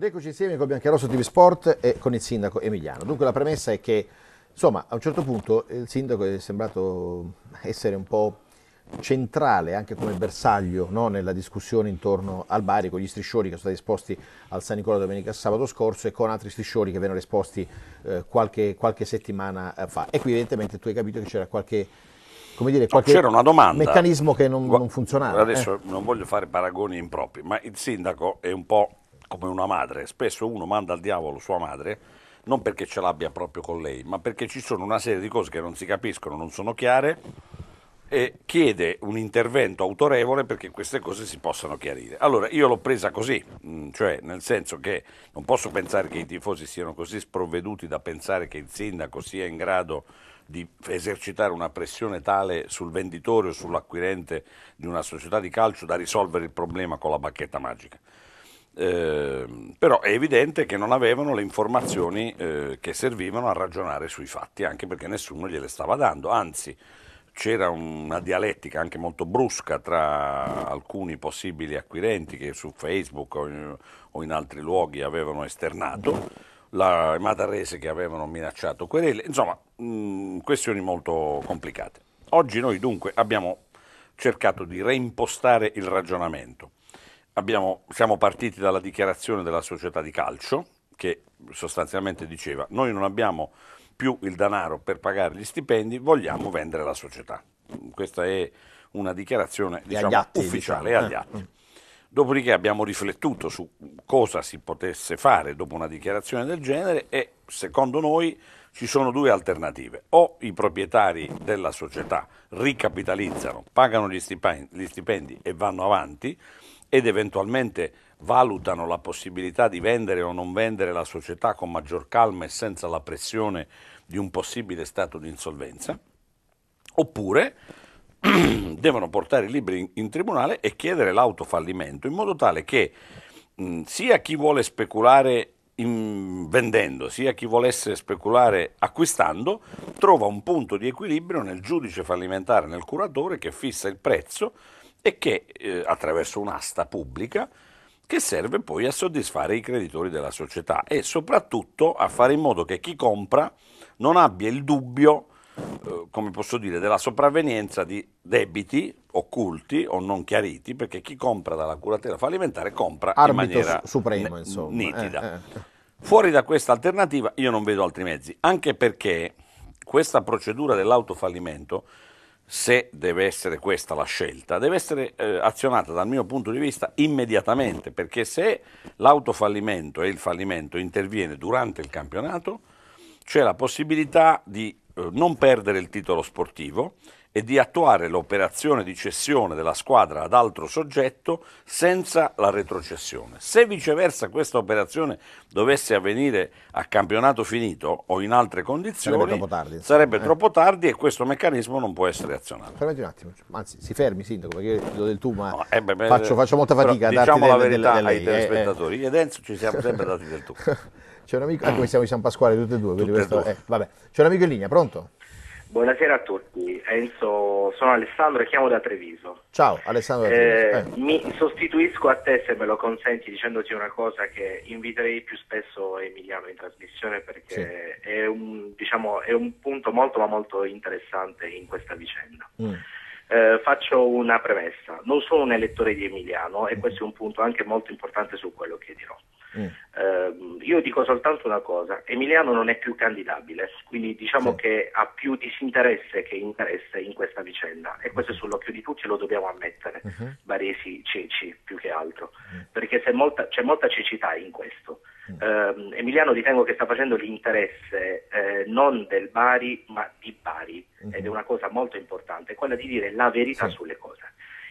Rieccoci insieme con Biancarosso TV Sport e con il sindaco Emiliano. Dunque la premessa è che, insomma, a un certo punto il sindaco è sembrato essere un po' centrale anche come bersaglio no, nella discussione intorno al Bari con gli striscioni che sono stati esposti al San Nicola domenica sabato scorso e con altri striscioni che vennero esposti eh, qualche, qualche, settimana eh, fa. E qui evidentemente tu hai capito che c'era qualche come dire, qualche c'era una domanda. meccanismo che non, non funzionava. Adesso eh. non voglio fare paragoni impropri, ma il sindaco è un po' come una madre, spesso uno manda al diavolo sua madre, non perché ce l'abbia proprio con lei, ma perché ci sono una serie di cose che non si capiscono, non sono chiare, e chiede un intervento autorevole perché queste cose si possano chiarire. Allora io l'ho presa così, mm, cioè nel senso che non posso pensare che i tifosi siano così sprovveduti da pensare che il sindaco sia in grado di esercitare una pressione tale sul venditore o sull'acquirente di una società di calcio da risolvere il problema con la bacchetta magica. Eh, però è evidente che non avevano le informazioni eh, che servivano a ragionare sui fatti, anche perché nessuno gliele stava dando, anzi c'era una dialettica anche molto brusca tra alcuni possibili acquirenti che su Facebook o in, o in altri luoghi avevano esternato, la Matarese che avevano minacciato querele, insomma mh, mm, questioni molto complicate. Oggi noi dunque abbiamo cercato di reimpostare il ragionamento abbiamo, siamo partiti dalla dichiarazione della società di calcio che sostanzialmente diceva noi non abbiamo più il denaro per pagare gli stipendi, vogliamo vendere la società. Questa è una dichiarazione diciamo, atti, ufficiale diciamo. agli eh. atti. Dopodiché abbiamo riflettuto su cosa si potesse fare dopo una dichiarazione del genere e secondo noi ci sono due alternative. O i proprietari della società ricapitalizzano, pagano gli stipendi, gli stipendi e vanno avanti, ed eventualmente valutano la possibilità di vendere o non vendere la società con maggior calma e senza la pressione di un possibile stato di insolvenza, oppure devono portare i libri in, in tribunale e chiedere l'autofallimento in modo tale che mh, sia chi vuole speculare in, vendendo, sia chi volesse speculare acquistando, trova un punto di equilibrio nel giudice fallimentare, nel curatore che fissa il prezzo e che eh, attraverso un'asta pubblica che serve poi a soddisfare i creditori della società e soprattutto a fare in modo che chi compra non abbia il dubbio, eh, come posso dire, della sopravvenienza di debiti occulti o non chiariti, perché chi compra dalla curatela fallimentare compra Arbitro in maniera supremo, n- insomma. nitida. Eh, eh. Ecco. Fuori da questa alternativa io non vedo altri mezzi, anche perché questa procedura dell'autofallimento se deve essere questa la scelta, deve essere eh, azionata dal mio punto di vista immediatamente, perché se l'autofallimento e il fallimento interviene durante il campionato, c'è la possibilità di eh, non perdere il titolo sportivo e di attuare l'operazione di cessione della squadra ad altro soggetto senza la retrocessione. Se viceversa questa operazione dovesse avvenire a campionato finito o in altre condizioni, sarebbe troppo tardi, insomma, sarebbe eh. troppo tardi e questo meccanismo non può essere azionato. Fermati un attimo, anzi si fermi Sindaco perché io do del tu ma no, eh beh, beh, faccio, faccio, molta fatica a darti Diciamo la verità del, del, ai eh, eh. telespettatori, eh, io e Enzo ci siamo sempre dati del tu. C'è un amico, anche ah, siamo di San Pasquale tutti e due, tutte e due. Questo, eh, vabbè. c'è un amico in linea, pronto? Buonasera a tutti, Enzo, sono Alessandro e chiamo da Treviso. Ciao Alessandro da eh, Treviso. Eh, eh. Mi sostituisco a te se me lo consenti dicendoti una cosa che inviterei più spesso Emiliano in trasmissione perché sì. è, un, diciamo, è, un, punto molto ma molto interessante in questa vicenda. Mm. Eh, faccio una premessa, non sono un elettore di Emiliano e mm. questo è un punto anche molto importante su quello che dirò. Mm. Eh, io dico soltanto una cosa, Emiliano non è più candidabile, quindi diciamo sì. che ha più disinteresse che interesse in questa vicenda e questo è mm. sull'occhio di tutti e lo dobbiamo ammettere, uh-huh. Baresi ceci più che altro, uh-huh. perché molta, c'è molta cecità in questo. uh Eh, Emiliano ritengo che sta facendo l'interesse eh, non del Bari ma di Bari mm-hmm. ed è una cosa molto importante, quella di dire la verità sì. sulle cose.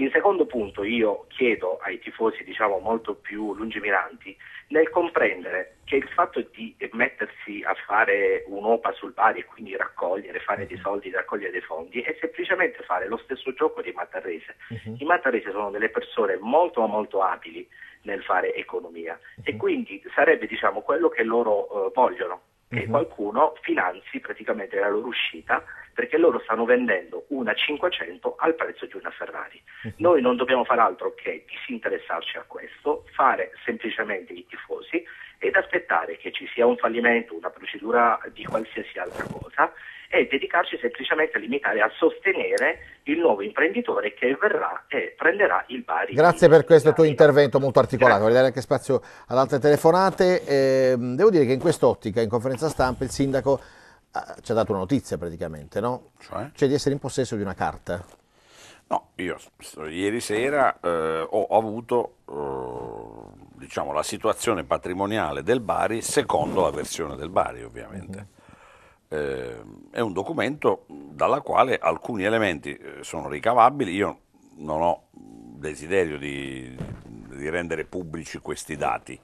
In secondo punto io chiedo ai tifosi diciamo, molto più lungimiranti nel comprendere che il fatto di mettersi a fare un'OPA sul Bari e quindi raccogliere, fare dei mhm. soldi, raccogliere dei fondi è semplicemente fare lo stesso gioco dei Mattarese. Uh-huh. I Mattarese sono delle persone molto molto abili nel fare economia uh-huh. e mhm. quindi sarebbe diciamo, quello che loro eh, vogliono che mhm. qualcuno finanzi praticamente la loro uscita perché loro stanno vendendo una 500 al prezzo di una Ferrari. Mhm. Noi non dobbiamo fare altro che disinteressarci a questo, fare semplicemente i tifosi ed aspettare che ci sia un fallimento, una procedura di qualsiasi altra cosa e dedicarci semplicemente a limitare, a sostenere il nuovo imprenditore che verrà e prenderà il Bari. Grazie per questo tuo intervento molto articolato, voglio dare anche spazio ad altre telefonate. Eh, devo dire che in quest'ottica, in conferenza stampa, il sindaco ah, ci ha dato una notizia praticamente, no? Cioè? cioè di essere in possesso di una carta. No, io ieri sera eh, ho avuto eh, diciamo, la situazione patrimoniale del Bari secondo la versione del Bari ovviamente. Mm -hmm eh, è un documento dalla quale alcuni elementi eh, sono ricavabili, io non ho desiderio di, di rendere pubblici questi dati,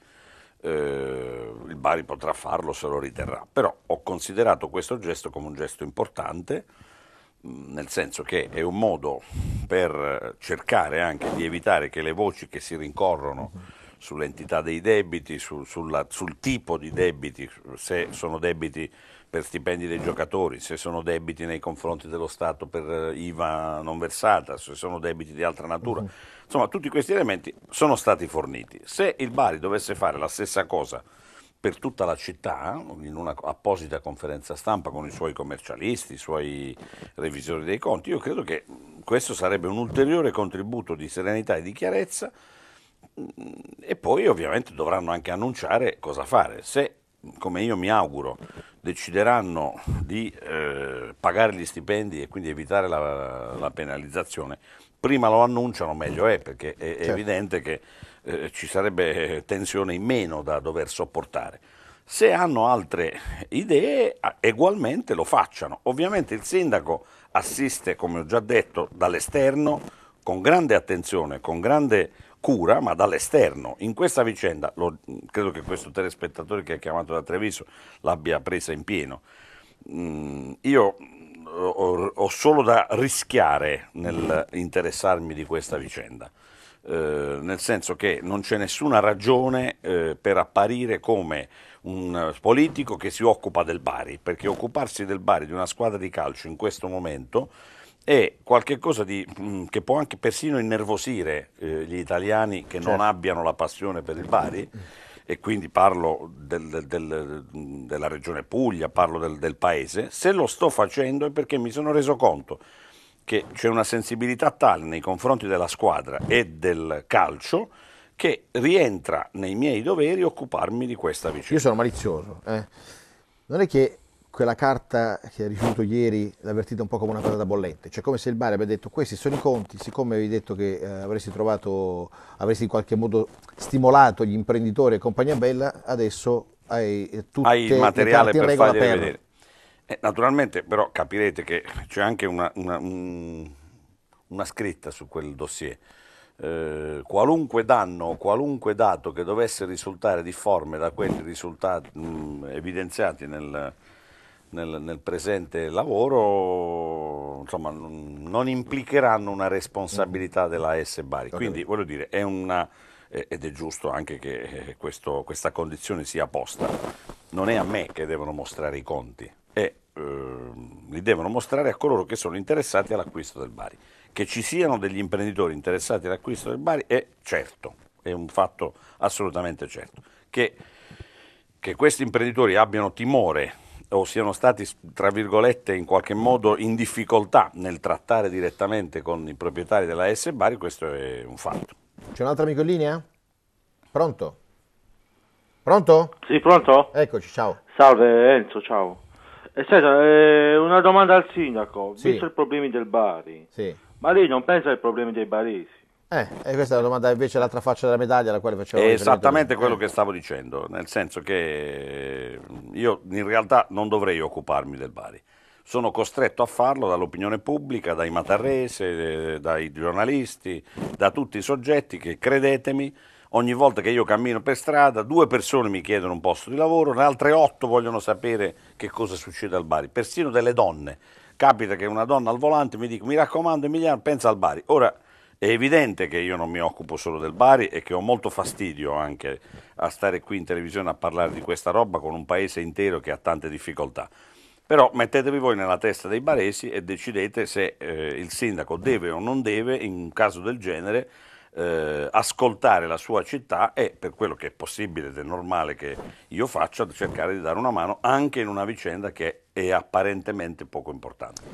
eh, il Bari potrà farlo se lo riterrà, però ho considerato questo gesto come un gesto importante, mm, nel senso che è un modo per eh, cercare anche di evitare che le voci che si rincorrono sull'entità dei debiti, su, sulla, sul tipo di debiti, se sono debiti per stipendi dei giocatori, se sono debiti nei confronti dello Stato per eh, IVA non versata, se sono debiti di altra natura. Mhm. Insomma, tutti questi elementi sono stati forniti. Se il Bari dovesse fare la stessa cosa per tutta la città, in una apposita conferenza stampa con i suoi commercialisti, i suoi revisori dei conti, io credo che questo sarebbe un ulteriore contributo di serenità e di chiarezza e poi ovviamente dovranno anche annunciare cosa fare. Se, come io mi auguro, decideranno di eh, pagare gli stipendi e quindi evitare la, la, penalizzazione, prima lo annunciano meglio è, perché è, certo. evidente che eh, ci sarebbe eh, tensione in meno da dover sopportare. Se hanno altre idee, ugualmente lo facciano. Ovviamente il sindaco assiste, come ho già detto, dall'esterno con grande attenzione, con grande cura, ma dall'esterno. In questa vicenda, lo, credo che questo telespettatore che ha chiamato da Treviso l'abbia presa in pieno. Mm, io ho, ho, solo da rischiare nell'interessarmi di questa vicenda. Eh, nel senso che non c'è nessuna ragione eh, per apparire come un politico che si occupa del Bari, perché occuparsi del Bari di una squadra di calcio in questo momento è qualcosa mm, che può anche persino innervosire eh, gli italiani che certo. non abbiano la passione per il Bari mm. e quindi parlo del, del, del, mm, della regione Puglia, parlo del paese, se lo sto facendo è perché mi sono reso conto che c'è una sensibilità tale nei confronti della squadra e del calcio che rientra nei miei doveri occuparmi di questa vicenda. Io sono malizioso. Eh. Non è che quella carta che ha ricevuto ieri l'ha avvertita un po' come una patata bollente, cioè come se il Bari abbia detto questi sono i conti, siccome avevi detto che eh, avresti trovato, avresti in qualche modo stimolato gli imprenditori e compagnia bella, adesso hai eh, tutte hai il materiale le per farli per... vedere. Eh, naturalmente però capirete che c'è anche una, una, un, una, scritta su quel dossier. Eh, qualunque danno, qualunque dato che dovesse risultare difforme da quelli risultati, mh, mm, evidenziati nel, nel, nel presente lavoro insomma, non implicheranno una responsabilità mm. della S Bari. Quindi okay. voglio dire, è una, ed è giusto anche che eh, questo, questa condizione sia posta. Non è a me che devono mostrare i conti, è, eh, li devono mostrare a coloro che sono interessati all'acquisto del Bari. Che ci siano degli imprenditori interessati all'acquisto del Bari è certo, è un fatto assolutamente certo. Che, che questi imprenditori abbiano timore o siano stati, tra virgolette, in qualche modo in difficoltà nel trattare direttamente con i proprietari della S Bari, questo è un fatto. C'è un altro amico in linea? Pronto? Pronto? Sì, pronto? Eccoci, ciao. Salve Enzo, ciao. Eh, senta, eh, una domanda al sindaco, sì. visto i problemi del Bari, sì. ma lei non pensa ai problemi dei baresi? Eh, e questa è la domanda invece l'altra faccia della medaglia alla quale facevo Esattamente quello che stavo dicendo, nel senso che eh, io in realtà non dovrei occuparmi del Bari. Sono costretto a farlo dall'opinione pubblica, dai matarrese, eh, dai giornalisti, da tutti i soggetti che, credetemi, ogni volta che io cammino per strada, due persone mi chiedono un posto di lavoro, le altre otto vogliono sapere che cosa succede al Bari, persino delle donne. Capita che una donna al volante mi dica, mi raccomando Emiliano, pensa al Bari. Ora, è evidente che io non mi occupo solo del Bari e che ho molto fastidio anche a stare qui in televisione a parlare di questa roba con un paese intero che ha tante difficoltà. Però mettetevi voi nella testa dei baresi e decidete se eh, il sindaco deve o non deve, in un caso del genere, eh, ascoltare la sua città e, per quello che è possibile ed è normale che io faccia, cercare di dare una mano anche in una vicenda che è apparentemente poco importante.